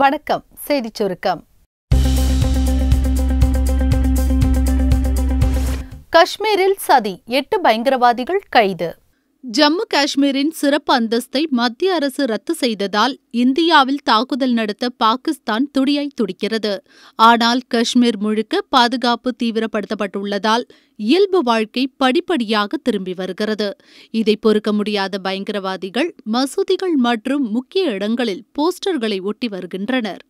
வணக்கம் செய்தி சுருக்கம் காஷ்மீரில் சதி எட்டு பயங்கரவாதிகள் கைது ஜம்மு காஷ்மீரின் சிறப்பு அந்தஸ்தை மத்திய அரசு ரத்து செய்ததால் இந்தியாவில் தாக்குதல் நடத்த பாகிஸ்தான் துடியாய் துடிக்கிறது ஆனால் காஷ்மீர் முழுக்க பாதுகாப்பு தீவிரப்படுத்தப்பட்டுள்ளதால் இயல்பு வாழ்க்கை படிப்படியாக திரும்பி வருகிறது இதை பொறுக்க முடியாத பயங்கரவாதிகள் மசூதிகள் மற்றும் முக்கிய இடங்களில் போஸ்டர்களை ஒட்டி வருகின்றனர்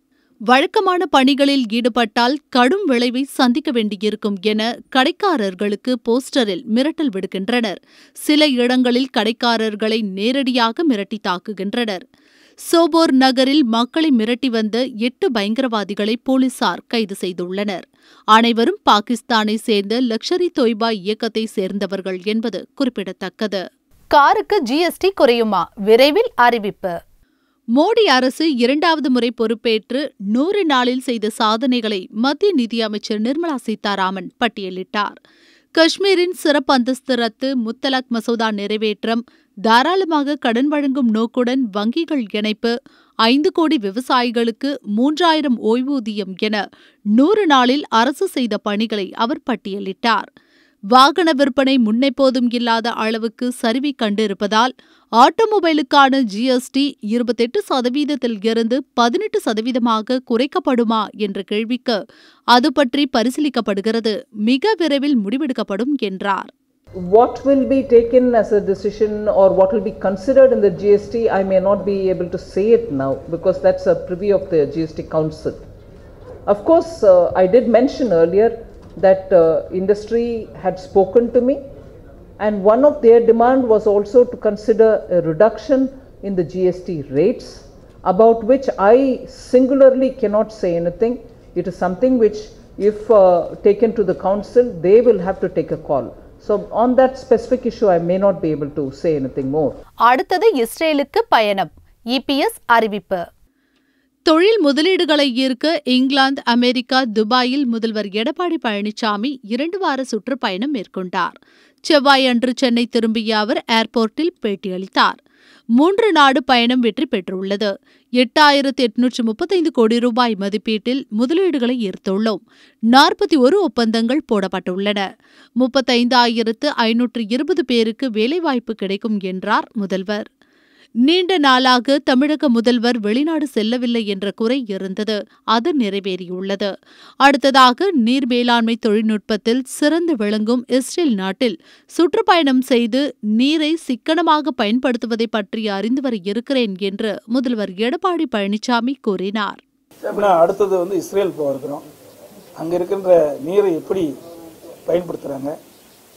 வழக்கமான பணிகளில் ஈடுபட்டால் கடும் விளைவை சந்திக்க வேண்டியிருக்கும் என கடைக்காரர்களுக்கு போஸ்டரில் மிரட்டல் விடுகின்றனர் சில இடங்களில் கடைக்காரர்களை நேரடியாக மிரட்டி தாக்குகின்றனர் சோபோர் நகரில் மக்களை மிரட்டி வந்த எட்டு பயங்கரவாதிகளை போலீசார் கைது செய்துள்ளனர் அனைவரும் பாகிஸ்தானை சேர்ந்த லக்ஷரி தொய்பா இயக்கத்தை சேர்ந்தவர்கள் என்பது குறிப்பிடத்தக்கது காருக்கு ஜிஎஸ்டி குறையுமா விரைவில் அறிவிப்பு மோடி அரசு இரண்டாவது முறை பொறுப்பேற்று நூறு நாளில் செய்த சாதனைகளை மத்திய நிதியமைச்சர் நிர்மலா சீதாராமன் பட்டியலிட்டார் காஷ்மீரின் சிறப்பு அந்தஸ்து ரத்து முத்தலாக் மசோதா நிறைவேற்றம் தாராளமாக கடன் வழங்கும் நோக்குடன் வங்கிகள் இணைப்பு ஐந்து கோடி விவசாயிகளுக்கு மூன்றாயிரம் ஓய்வூதியம் என நூறு நாளில் அரசு செய்த பணிகளை அவர் பட்டியலிட்டார் வாகன விற்பனை முன்னெப்போதும் இல்லாத அளவுக்கு சரிவை கண்டிருப்பதால் ஆட்டோமொபைலுக்கான ஜிஎஸ்டி இருபத்தெட்டு சதவீதத்தில் இருந்து பதினெட்டு சதவீதமாக குறைக்கப்படுமா என்ற கேள்விக்கு அது பற்றி பரிசீலிக்கப்படுகிறது மிக விரைவில் முடிவெடுக்கப்படும் என்றார் What will be taken as a decision or what will be considered in the GST, I may not be able to say it now because that's a preview of the GST Council. Of course, uh, I did mention earlier that uh, industry had spoken to me and one of their demand was also to consider a reduction in the GST rates about which I singularly cannot say anything. It is something which if uh, taken to the council they will have to take a call. So on that specific issue I may not be able to say anything more. அடுத்தது தொழில் முதலீடுகளை ஈர்க்க England America துபாயில் முதல்வர் எடப்பாடி பழனிசாமி இரண்டு வார சுற்றுப்பயணம் மேற்கொண்டார் செவ்வாய் அன்று சென்னை திரும்பிய அவர் ஏர்போர்ட்டில் பேட்டியளித்தார் மூன்று நாடு பயணம் வெற்றி பெற்றுள்ளது எட்டாயிரத்து எட்நூற்று முப்பத்தைந்து கோடி ரூபாய் மதிப்பீட்டில் முதலீடுகளை ஈர்த்துள்ளோம் நாற்பத்தி ஒரு ஒப்பந்தங்கள் போடப்பட்டுள்ளன முப்பத்தைந்தாயிரத்து ஐநூற்று இருபது பேருக்கு வேலைவாய்ப்பு கிடைக்கும் என்றார் முதல்வர் நீண்ட நாளாக தமிழக முதல்வர் வெளிநாடு செல்லவில்லை என்ற குறை இருந்தது அது நிறைவேறியுள்ளது அடுத்ததாக நீர் மேலாண்மை தொழில்நுட்பத்தில் சிறந்து விளங்கும் இஸ்ரேல் நாட்டில் சுற்றுப்பயணம் செய்து நீரை சிக்கனமாக பயன்படுத்துவதை பற்றி அறிந்து வர இருக்கிறேன் என்று முதல்வர் எடப்பாடி பழனிசாமி கூறினார் அடுத்தது வந்து இஸ்ரேல் போகிறோம் அங்கே இருக்கின்ற நீரை எப்படி பயன்படுத்துகிறாங்க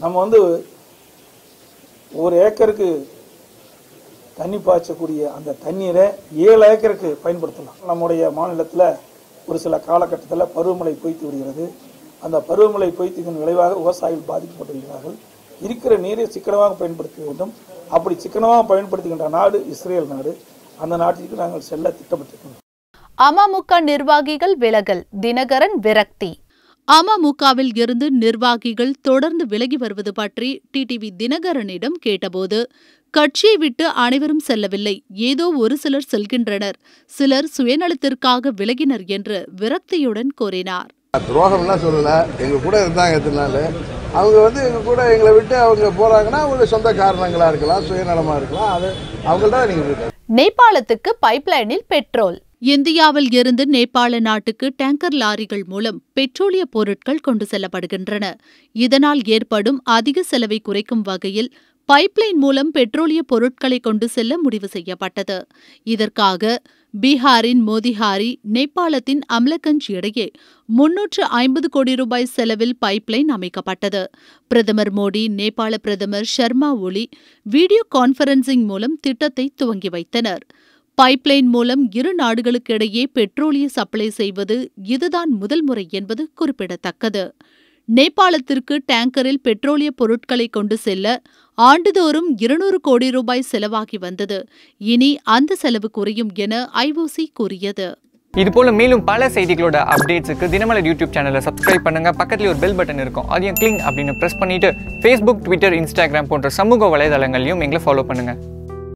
நம்ம வந்து ஒரு ஏக்கருக்கு தண்ணி பாய்ச்சக்கூடிய அந்த தண்ணீரை ஏழு ஏக்கருக்கு பயன்படுத்தலாம் நம்முடைய மாநிலத்தில் ஒரு சில காலகட்டத்தில் பருவமழை பொய்த்து விடுகிறது அந்த பருவமழை பொய்த்ததின் விளைவாக விவசாயிகள் பாதிக்கப்பட்டுகிறார்கள் இருக்கிற நீரை சிக்கனமாக பயன்படுத்த வேண்டும் அப்படி சிக்கனமாக பயன்படுத்துகின்ற நாடு இஸ்ரேல் நாடு அந்த நாட்டிற்கு நாங்கள் செல்ல திட்டமிட்டிருக்கிறோம் அமமுக நிர்வாகிகள் விலகல் தினகரன் விரக்தி அமமுகவில் இருந்து நிர்வாகிகள் தொடர்ந்து விலகி வருவது பற்றி டிடிவி தினகரனிடம் கேட்டபோது கட்சியை விட்டு அனைவரும் செல்லவில்லை ஏதோ ஒரு சிலர் செல்கின்றனர் சிலர் சுயநலத்திற்காக விலகினர் என்று விரக்தியுடன் கூறினார் துரோகம்லாம் சொல்லல எங்க கூட இருந்தாங்க எத்தனை அவங்க வந்து எங்க கூட எங்களை விட்டு அவங்க போறாங்கன்னா அவங்க சொந்த காரணங்களா இருக்கலாம் சுயநலமா இருக்கலாம் அது அவங்கள்தான் நீங்க நேபாளத்துக்கு பைப்லைனில் பெட்ரோல் இந்தியாவில் இருந்து நேபாள நாட்டுக்கு டேங்கர் லாரிகள் மூலம் பெட்ரோலிய பொருட்கள் கொண்டு செல்லப்படுகின்றன இதனால் ஏற்படும் அதிக செலவை குறைக்கும் வகையில் பைப்லைன் மூலம் பெட்ரோலிய பொருட்களை கொண்டு செல்ல முடிவு செய்யப்பட்டது இதற்காக பீகாரின் மோதிஹாரி நேபாளத்தின் அம்லகஞ்ச் இடையே முன்னூற்று ஐம்பது கோடி ரூபாய் செலவில் பைப்லைன் அமைக்கப்பட்டது பிரதமர் மோடி நேபாள பிரதமர் ஷர்மா ஒலி வீடியோ கான்பரன்சிங் மூலம் திட்டத்தை துவங்கி வைத்தனர் பைப்லைன் மூலம் இரு நாடுகளுக்கு இடையே பெட்ரோலிய சப்ளை செய்வது இதுதான் முதல் முறை என்பது குறிப்பிடத்தக்கது நேபாளத்திற்கு டேங்கரில் பெட்ரோலிய பொருட்களை கொண்டு செல்ல ஆண்டுதோறும் இருநூறு கோடி ரூபாய் செலவாகி வந்தது இனி அந்த செலவு குறையும் என ஐஓசி கூறியது இதுபோல மேலும் பல செய்திகளோட அப்டேட்ஸுக்கு தினமலர் யூடியூப் சேனலை சப்ஸ்கிரைப் பண்ணுங்க பக்கத்துல ஒரு பெல் பட்டன் இருக்கும் அதையும் கிளிங் அப்படின்னு ப்ரெஸ் பண்ணிட்டு ஃபேஸ்புக் ட்விட்டர் இன்ஸ்டாகிராம் போன்ற சமூக வலைதளங்களையும் எங்களை ஃபாலோ பண்ணுங்க